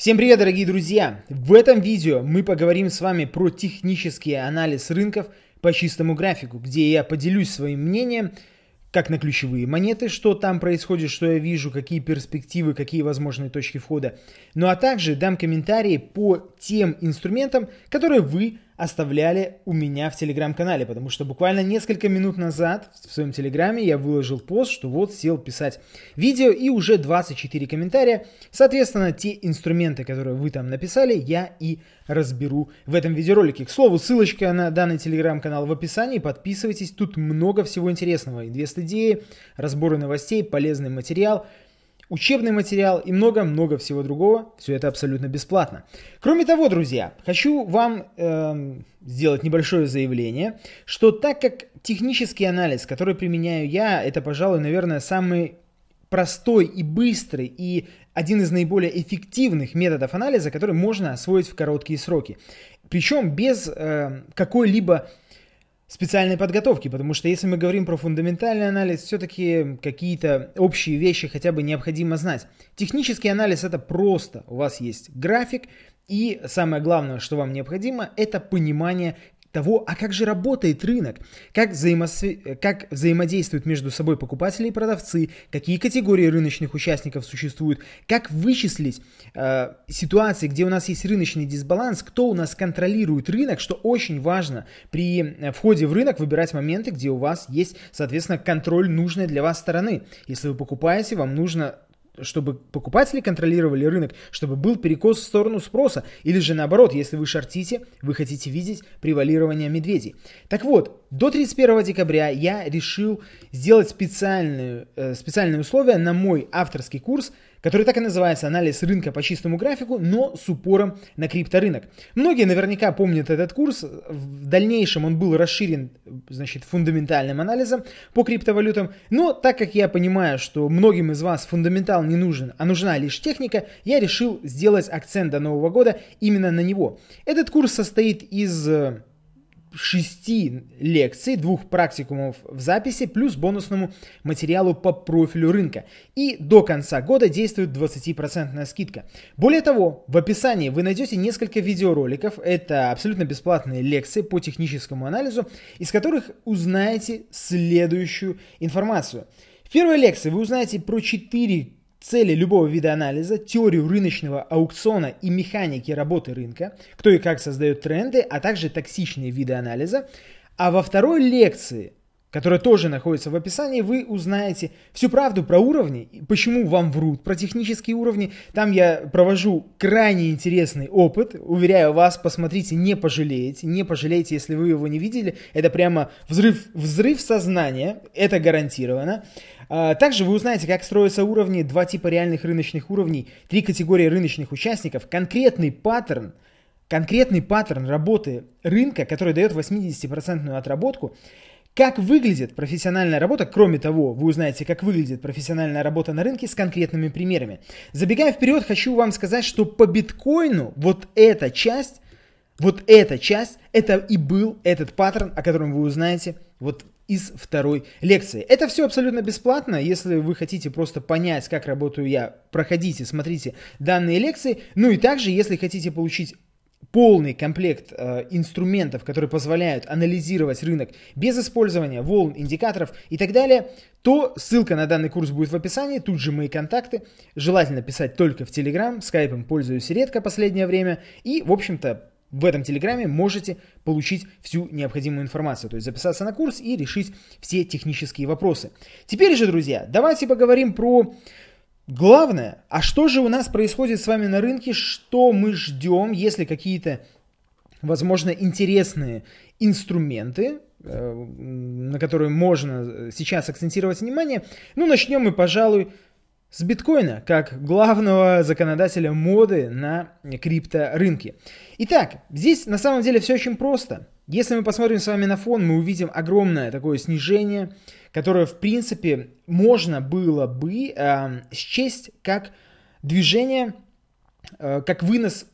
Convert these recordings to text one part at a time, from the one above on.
Всем привет, дорогие друзья! В этом видео мы поговорим с вами про технический анализ рынков по чистому графику, где я поделюсь своим мнением, как на ключевые монеты, что там происходит, что я вижу, какие перспективы, какие возможные точки входа. Ну а также дам комментарии по тем инструментам, которые вы оставляли у меня в телеграм-канале, потому что буквально несколько минут назад в своем телеграме я выложил пост, что вот сел писать видео и уже 24 комментария. Соответственно, те инструменты, которые вы там написали, я и разберу в этом видеоролике. К слову, ссылочка на данный телеграм-канал в описании, подписывайтесь, тут много всего интересного. Инвест-идеи, разборы новостей, полезный материал – учебный материал и много-много всего другого. Все это абсолютно бесплатно. Кроме того, друзья, хочу вам э, сделать небольшое заявление, что так как технический анализ, который применяю я, это, пожалуй, наверное, самый простой и быстрый и один из наиболее эффективных методов анализа, который можно освоить в короткие сроки. Причем без э, какой-либо специальной подготовки, потому что если мы говорим про фундаментальный анализ, все-таки какие-то общие вещи хотя бы необходимо знать. Технический анализ это просто. У вас есть график, и самое главное, что вам необходимо, это понимание, того, а как же работает рынок, как, взаимосве... как взаимодействуют между собой покупатели и продавцы, какие категории рыночных участников существуют, как вычислить э, ситуации, где у нас есть рыночный дисбаланс, кто у нас контролирует рынок, что очень важно при э, входе в рынок выбирать моменты, где у вас есть, соответственно, контроль нужной для вас стороны. Если вы покупаете, вам нужно чтобы покупатели контролировали рынок, чтобы был перекос в сторону спроса, или же наоборот, если вы шортите, вы хотите видеть превалирование медведей. Так вот, до 31 декабря я решил сделать специальные, э, специальные условия на мой авторский курс – который так и называется «Анализ рынка по чистому графику, но с упором на крипторынок». Многие наверняка помнят этот курс. В дальнейшем он был расширен, значит, фундаментальным анализом по криптовалютам. Но так как я понимаю, что многим из вас фундаментал не нужен, а нужна лишь техника, я решил сделать акцент до Нового года именно на него. Этот курс состоит из э, шести лекций, двух практикумов в записи, плюс бонусному материалу по профилю рынка. И до конца года действует 20% скидка. Более того, в описании вы найдете несколько видеороликов. Это абсолютно бесплатные лекции по техническому анализу, из которых узнаете следующую информацию. В первой лекции вы узнаете про 4 цели любого вида анализа, теорию рыночного аукциона и механики работы рынка, кто и как создает тренды, а также токсичные виды анализа. А во второй лекции – которая тоже находится в описании, вы узнаете всю правду про уровни, почему вам врут про технические уровни. Там я провожу крайне интересный опыт. Уверяю вас, посмотрите, не пожалеете. Не пожалеете, если вы его не видели. Это прямо взрыв, взрыв сознания. Это гарантированно. А, также вы узнаете, как строятся уровни, два типа реальных рыночных уровней, три категории рыночных участников, конкретный паттерн, конкретный паттерн работы рынка, который дает 80% отработку, как выглядит профессиональная работа? Кроме того, вы узнаете, как выглядит профессиональная работа на рынке с конкретными примерами. Забегая вперед, хочу вам сказать, что по биткоину вот эта часть, вот эта часть, это и был этот паттерн, о котором вы узнаете вот из второй лекции. Это все абсолютно бесплатно. Если вы хотите просто понять, как работаю я, проходите, смотрите данные лекции. Ну и также, если хотите получить полный комплект э, инструментов, которые позволяют анализировать рынок без использования волн, индикаторов и так далее, то ссылка на данный курс будет в описании, тут же мои контакты. Желательно писать только в Телеграм, скайпом пользуюсь редко последнее время. И, в общем-то, в этом Телеграме можете получить всю необходимую информацию, то есть записаться на курс и решить все технические вопросы. Теперь же, друзья, давайте поговорим про Главное, а что же у нас происходит с вами на рынке, что мы ждем, если какие-то, возможно, интересные инструменты, э, на которые можно э, сейчас акцентировать внимание. Ну, начнем мы, пожалуй, с биткоина, как главного законодателя моды на крипторынке. Итак, здесь на самом деле все очень просто – если мы посмотрим с вами на фон, мы увидим огромное такое снижение, которое, в принципе, можно было бы э, счесть как движение, э, как вынос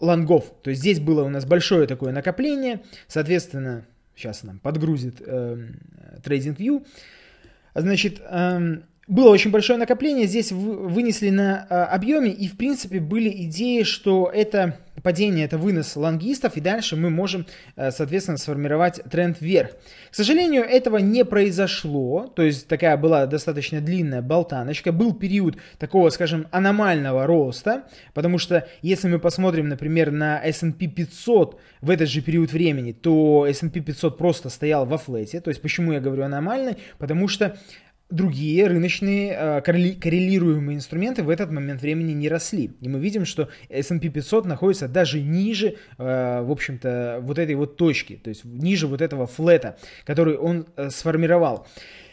лонгов. То есть здесь было у нас большое такое накопление, соответственно, сейчас нам подгрузит э, эм, TradingView. Значит, э, было очень большое накопление, здесь вынесли на э, объеме, и, в принципе, были идеи, что это падение это вынос лонгистов, и дальше мы можем, э, соответственно, сформировать тренд вверх. К сожалению, этого не произошло, то есть такая была достаточно длинная болтаночка, был период такого, скажем, аномального роста, потому что если мы посмотрим, например, на S&P 500 в этот же период времени, то S&P 500 просто стоял во флете, то есть почему я говорю аномальный, потому что другие рыночные э, коррелируемые инструменты в этот момент времени не росли. И мы видим, что S&P 500 находится даже ниже, э, в общем-то, вот этой вот точки, то есть ниже вот этого флета, который он э, сформировал.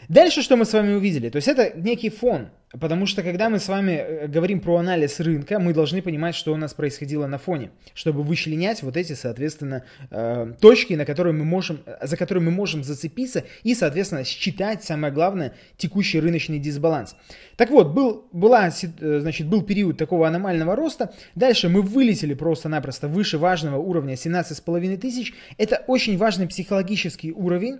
Дальше что мы с вами увидели? То есть это некий фон, Потому что когда мы с вами э, говорим про анализ рынка, мы должны понимать, что у нас происходило на фоне, чтобы вычленять вот эти, соответственно, э, точки, на которые мы можем, э, за которые мы можем зацепиться и, соответственно, считать, самое главное, текущий рыночный дисбаланс. Так вот, был, была, значит, был период такого аномального роста, дальше мы вылетели просто-напросто выше важного уровня 17,5 тысяч. Это очень важный психологический уровень,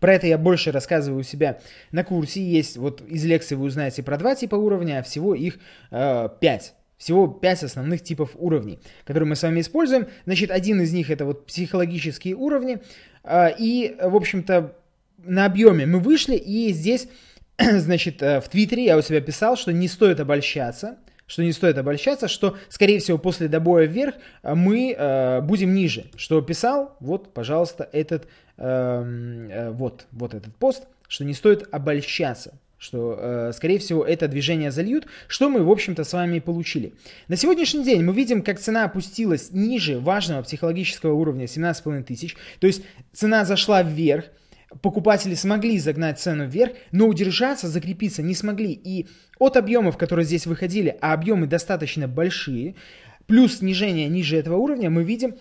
про это я больше рассказываю у себя на курсе. Есть вот из лекции вы узнаете про два типа уровня, а всего их э, пять. Всего пять основных типов уровней, которые мы с вами используем. Значит, один из них это вот психологические уровни. Э, и, в общем-то, на объеме мы вышли, и здесь, значит, э, в Твиттере я у себя писал, что не стоит обольщаться, что не стоит обольщаться, что, скорее всего, после добоя вверх э, мы э, будем ниже. Что писал, вот, пожалуйста, этот, эм, э, вот, вот этот пост, что не стоит обольщаться что, э, скорее всего, это движение зальют, что мы, в общем-то, с вами получили. На сегодняшний день мы видим, как цена опустилась ниже важного психологического уровня 17,5 тысяч, то есть цена зашла вверх, покупатели смогли загнать цену вверх, но удержаться, закрепиться не смогли. И от объемов, которые здесь выходили, а объемы достаточно большие, плюс снижение ниже этого уровня, мы видим,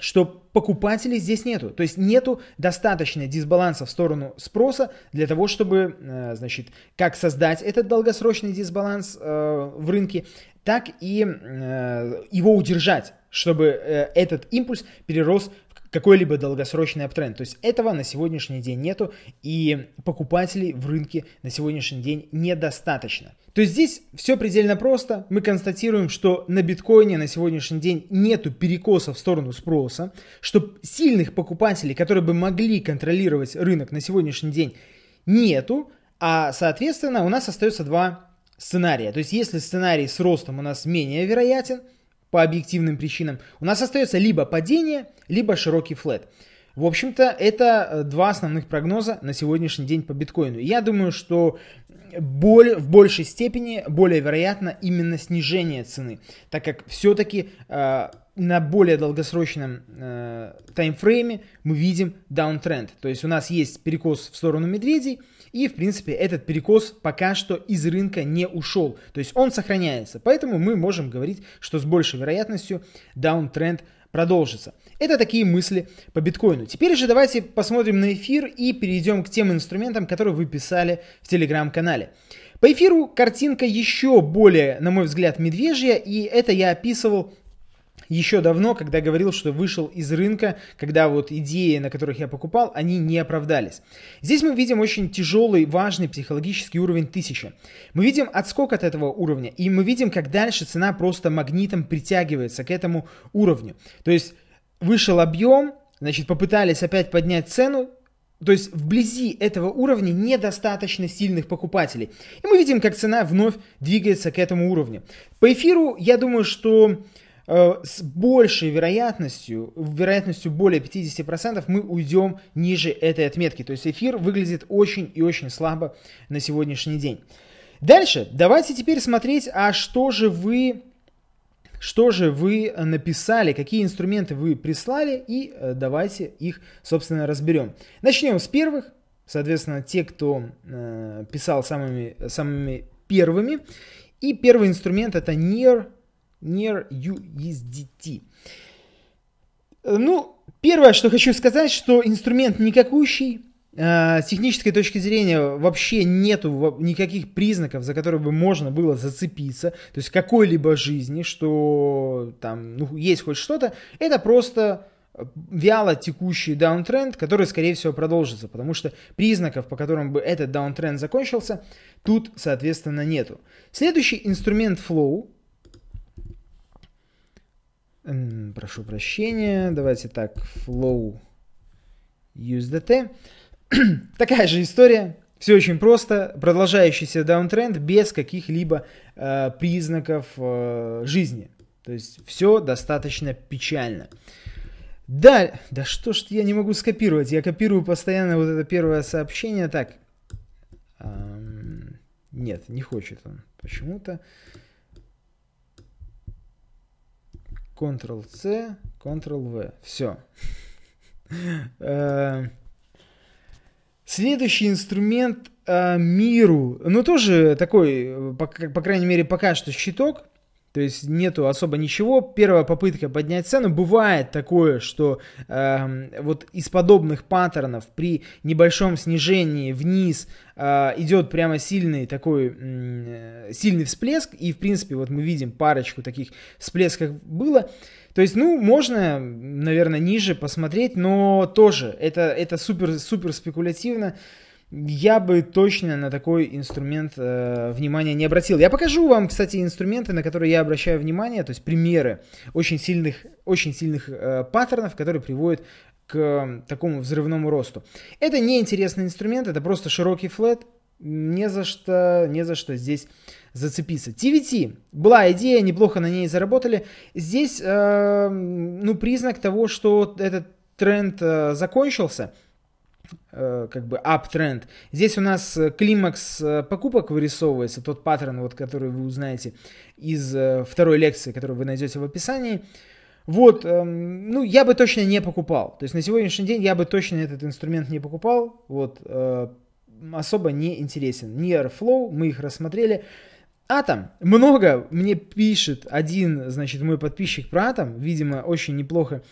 что покупателей здесь нету. То есть нету достаточно дисбаланса в сторону спроса для того, чтобы, э, значит, как создать этот долгосрочный дисбаланс э, в рынке, так и э, его удержать чтобы этот импульс перерос какой-либо долгосрочный аптренд. То есть этого на сегодняшний день нету, и покупателей в рынке на сегодняшний день недостаточно. То есть здесь все предельно просто. Мы констатируем, что на биткоине на сегодняшний день нету перекоса в сторону спроса, что сильных покупателей, которые бы могли контролировать рынок на сегодняшний день, нету, а соответственно у нас остается два сценария. То есть если сценарий с ростом у нас менее вероятен – по объективным причинам, у нас остается либо падение, либо широкий флет. В общем-то, это э, два основных прогноза на сегодняшний день по биткоину. Я думаю, что боль, в большей степени более вероятно именно снижение цены, так как все-таки э, на более долгосрочном э, таймфрейме мы видим даунтренд. То есть у нас есть перекос в сторону медведей, и, в принципе, этот перекос пока что из рынка не ушел. То есть он сохраняется. Поэтому мы можем говорить, что с большей вероятностью даунтренд продолжится. Это такие мысли по биткоину. Теперь же давайте посмотрим на эфир и перейдем к тем инструментам, которые вы писали в телеграм-канале. По эфиру картинка еще более, на мой взгляд, медвежья, и это я описывал еще давно, когда говорил, что вышел из рынка, когда вот идеи, на которых я покупал, они не оправдались. Здесь мы видим очень тяжелый, важный психологический уровень 1000. Мы видим отскок от этого уровня, и мы видим, как дальше цена просто магнитом притягивается к этому уровню. То есть вышел объем, значит, попытались опять поднять цену, то есть вблизи этого уровня недостаточно сильных покупателей. И мы видим, как цена вновь двигается к этому уровню. По эфиру, я думаю, что Э, с большей вероятностью, вероятностью более 50%, мы уйдем ниже этой отметки. То есть эфир выглядит очень и очень слабо на сегодняшний день. Дальше, давайте теперь смотреть, а что же вы, что же вы написали, какие инструменты вы прислали, и э, давайте их, собственно, разберем. Начнем с первых, соответственно, те, кто э, писал самыми, самыми первыми. И первый инструмент это near Near USDT. Э, ну, первое, что хочу сказать, что инструмент никакущий. Э, с технической точки зрения вообще нету никаких признаков, за которые бы можно было зацепиться, то есть какой-либо жизни, что там ну, есть хоть что-то, это просто э, вяло текущий даунтренд, который, скорее всего, продолжится, потому что признаков, по которым бы этот даунтренд закончился, тут, соответственно, нету. Следующий инструмент Flow, Прошу прощения. Давайте так, flow USDT. Такая же история. Все очень просто. Продолжающийся даунтренд без каких-либо э, признаков э, жизни. То есть все достаточно печально. Да, да что ж я не могу скопировать? Я копирую постоянно вот это первое сообщение. Так, эм, нет, не хочет он почему-то. Ctrl-C, Ctrl-V. Все. Следующий инструмент э, миру, ну тоже такой, э, по крайней мере, пока что щиток. То есть нету особо ничего. Первая попытка поднять цену. Бывает такое, что э, вот из подобных паттернов при небольшом снижении вниз э, идет прямо сильный такой э, сильный всплеск. И в принципе вот мы видим парочку таких всплесков было. То есть, ну, можно, наверное, ниже посмотреть, но тоже это, это супер, супер спекулятивно я бы точно на такой инструмент э, внимания не обратил. Я покажу вам, кстати, инструменты, на которые я обращаю внимание, то есть примеры очень сильных, очень сильных э, паттернов, которые приводят к такому взрывному росту. Это не интересный инструмент, это просто широкий флет, не за что, не за что здесь зацепиться. TVT. Была идея, неплохо на ней заработали. Здесь, э, ну, признак того, что этот тренд э, закончился – Э, как бы uptrend. Здесь у нас э, климакс э, покупок вырисовывается, тот паттерн, вот, который вы узнаете из второй лекции, которую вы найдете в описании. Вот, эм, ну, я бы точно не покупал. То есть на сегодняшний день я бы точно этот инструмент не покупал. Вот, особо не интересен. Ни Airflow, мы их рассмотрели. Атом. Много мне пишет один, значит, мой подписчик про Атом. Видимо, очень неплохо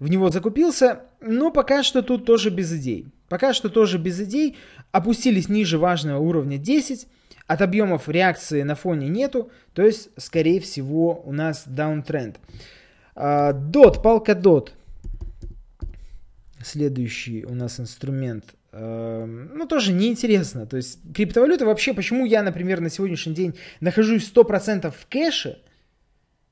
в него закупился. Но пока что тут тоже без идей. Пока что тоже без идей. Опустились ниже важного уровня 10. От объемов реакции на фоне нету. То есть, скорее всего, у нас даунтренд. А, дот, палка дот. Следующий у нас инструмент Эм, ну, тоже неинтересно. То есть криптовалюта вообще, почему я, например, на сегодняшний день нахожусь 100% в кэше,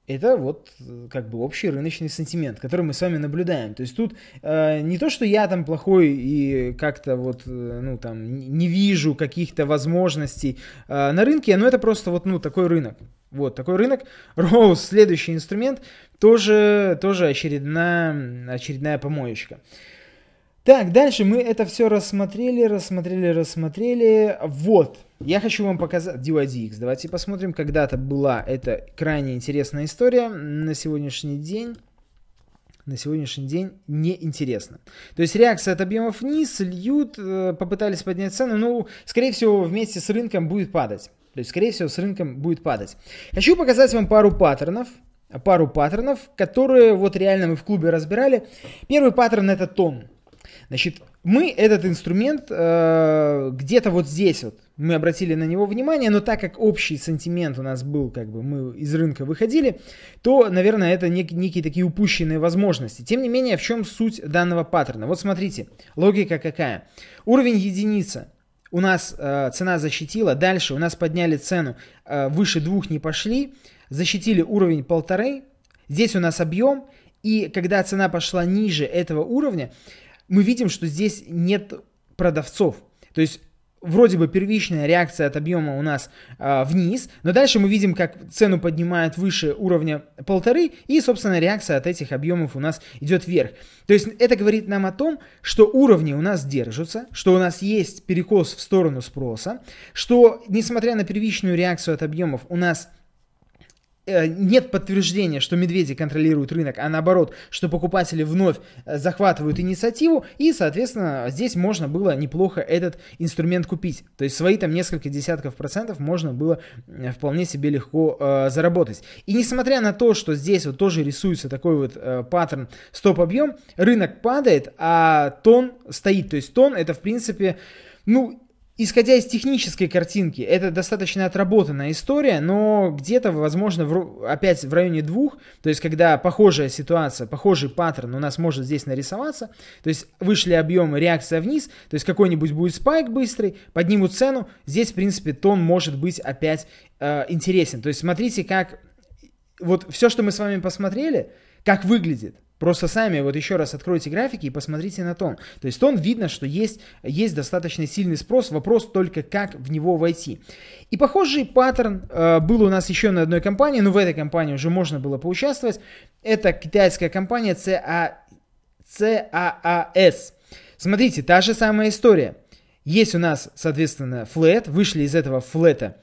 это вот э, как бы общий рыночный сантимент, который мы с вами наблюдаем. То есть тут э, не то, что я там плохой и как-то вот, э, ну там, не вижу каких-то возможностей э, на рынке, но это просто вот, ну, такой рынок. Вот такой рынок. Роуз, следующий инструмент, тоже, тоже очередная, очередная помоечка. Так, дальше мы это все рассмотрели, рассмотрели, рассмотрели. Вот, я хочу вам показать DYDX. Давайте посмотрим. Когда-то была эта крайне интересная история. На сегодняшний день на сегодняшний день неинтересно. То есть реакция от объемов вниз, льют, э, попытались поднять цены, ну, скорее всего, вместе с рынком будет падать. То есть, скорее всего, с рынком будет падать. Хочу показать вам пару паттернов, пару паттернов, которые вот реально мы в клубе разбирали. Первый паттерн это тон. Значит, мы этот инструмент э, где-то вот здесь вот, мы обратили на него внимание, но так как общий сантимент у нас был, как бы мы из рынка выходили, то, наверное, это нек- некие такие упущенные возможности. Тем не менее, в чем суть данного паттерна? Вот смотрите, логика какая. Уровень единица. У нас э, цена защитила, дальше у нас подняли цену, э, выше двух не пошли, защитили уровень полторы, здесь у нас объем, и когда цена пошла ниже этого уровня, мы видим, что здесь нет продавцов. То есть вроде бы первичная реакция от объема у нас э, вниз, но дальше мы видим, как цену поднимают выше уровня полторы, и, собственно, реакция от этих объемов у нас идет вверх. То есть это говорит нам о том, что уровни у нас держатся, что у нас есть перекос в сторону спроса, что, несмотря на первичную реакцию от объемов, у нас Э, нет подтверждения, что медведи контролируют рынок, а наоборот, что покупатели вновь э, захватывают инициативу, и, соответственно, здесь можно было неплохо этот инструмент купить. То есть свои там несколько десятков процентов можно было э, вполне себе легко э, заработать. И несмотря на то, что здесь вот тоже рисуется такой вот э, паттерн стоп-объем, рынок падает, а тон стоит. То есть тон это, в принципе, ну, Исходя из технической картинки, это достаточно отработанная история, но где-то, возможно, в, опять в районе двух, то есть когда похожая ситуация, похожий паттерн у нас может здесь нарисоваться, то есть вышли объемы, реакция вниз, то есть какой-нибудь будет спайк быстрый, подниму цену, здесь, в принципе, тон может быть опять э, интересен. То есть смотрите, как вот все, что мы с вами посмотрели, как выглядит. Просто сами вот еще раз откройте графики и посмотрите на тон. То есть тон видно, что есть, есть достаточно сильный спрос, вопрос только как в него войти. И похожий паттерн э, был у нас еще на одной компании, но ну, в этой компании уже можно было поучаствовать. Это китайская компания CA, CAAS. Смотрите, та же самая история. Есть у нас, соответственно, флет, вышли из этого флета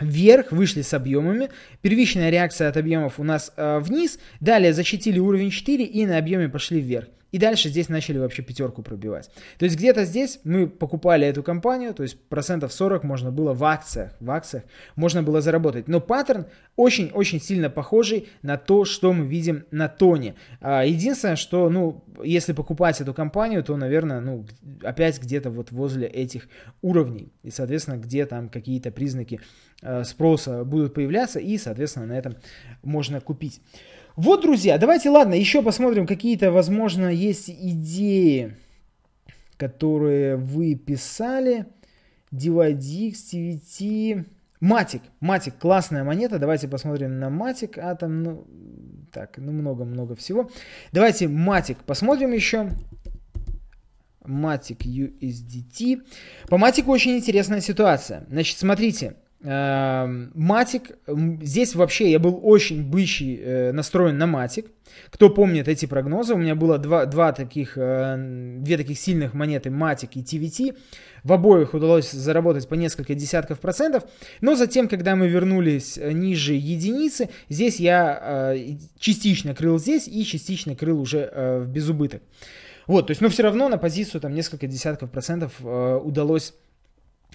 вверх, вышли с объемами, первичная реакция от объемов у нас э, вниз, далее защитили уровень 4 и на объеме пошли вверх. И дальше здесь начали вообще пятерку пробивать. То есть где-то здесь мы покупали эту компанию, то есть процентов 40 можно было в акциях, в акциях можно было заработать. Но паттерн очень-очень сильно похожий на то, что мы видим на Тоне. А, единственное, что, ну, если покупать эту компанию, то, наверное, ну, опять где-то вот возле этих уровней. И, соответственно, где там какие-то признаки э, спроса будут появляться, и, соответственно, на этом можно купить. Вот, друзья, давайте, ладно, еще посмотрим, какие-то, возможно, есть идеи, которые вы писали. DYDX, TVT, Матик. Матик, классная монета. Давайте посмотрим на Матик. Атом, ну, так, ну много-много всего. Давайте Матик посмотрим еще. Матик USDT. По Матику очень интересная ситуация. Значит, смотрите. Эм, Матик, эм, здесь вообще я был очень бычий э, настроен на Матик. Кто помнит эти прогнозы, у меня было два, два таких, э, две таких сильных монеты Матик и ТВТ. В обоих удалось заработать по несколько десятков процентов. Но затем, когда мы вернулись э, ниже единицы, здесь я частично крыл здесь и частично крыл уже в безубыток. Вот, то есть, но все равно на позицию там несколько десятков процентов удалось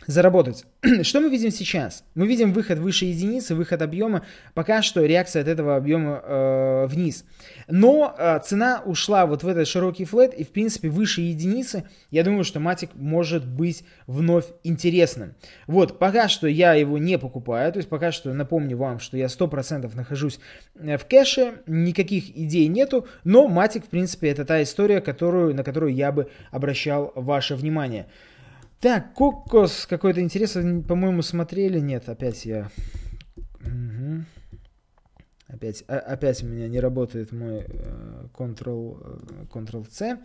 заработать. что мы видим сейчас? Мы видим выход выше единицы, выход объема. Пока что реакция от этого объема э, вниз. Но э, цена ушла вот в этот широкий флет и, в принципе, выше единицы. Я думаю, что матик может быть вновь интересным. Вот, пока что я его не покупаю. То есть пока что напомню вам, что я 100% нахожусь э, в кэше. Никаких идей нету. Но матик, в принципе, это та история, которую, на которую я бы обращал ваше внимание. Так, Кокос какой-то интересный, по-моему, смотрели. Нет, опять я... Угу. Опять, а, опять у меня не работает мой э, ctrl Ctrl -C.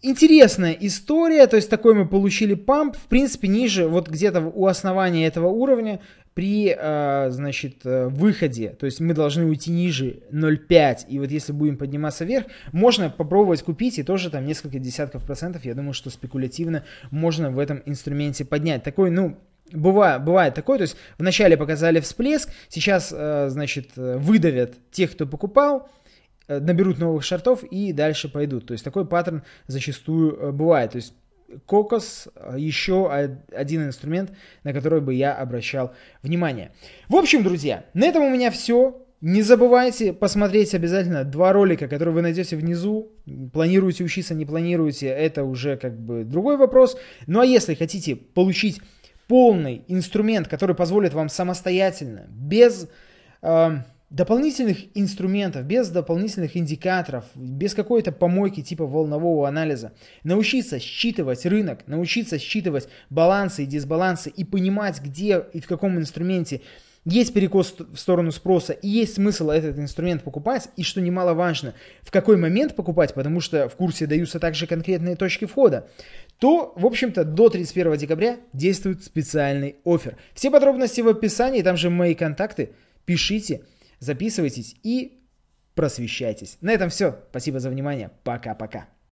Интересная история, то есть такой мы получили памп, в принципе, ниже, вот где-то у основания этого уровня при, э, значит, э, выходе, то есть мы должны уйти ниже 0,5, и вот если будем подниматься вверх, можно попробовать купить, и тоже там несколько десятков процентов, я думаю, что спекулятивно можно в этом инструменте поднять. Такой, ну, Бывает, бывает такое, то есть вначале показали всплеск, сейчас, э, значит, выдавят тех, кто покупал, наберут новых шартов и дальше пойдут. То есть такой паттерн зачастую бывает. То есть кокос а еще один инструмент, на который бы я обращал внимание. В общем, друзья, на этом у меня все. Не забывайте посмотреть обязательно два ролика, которые вы найдете внизу. Планируете учиться, не планируете, это уже как бы другой вопрос. Ну а если хотите получить полный инструмент, который позволит вам самостоятельно, без... Э, дополнительных инструментов, без дополнительных индикаторов, без какой-то помойки типа волнового анализа. Научиться считывать рынок, научиться считывать балансы и дисбалансы и понимать, где и в каком инструменте есть перекос в сторону спроса, и есть смысл этот инструмент покупать, и что немаловажно, в какой момент покупать, потому что в курсе даются также конкретные точки входа, то, в общем-то, до 31 декабря действует специальный офер. Все подробности в описании, там же мои контакты, пишите. Записывайтесь и просвещайтесь. На этом все. Спасибо за внимание. Пока-пока.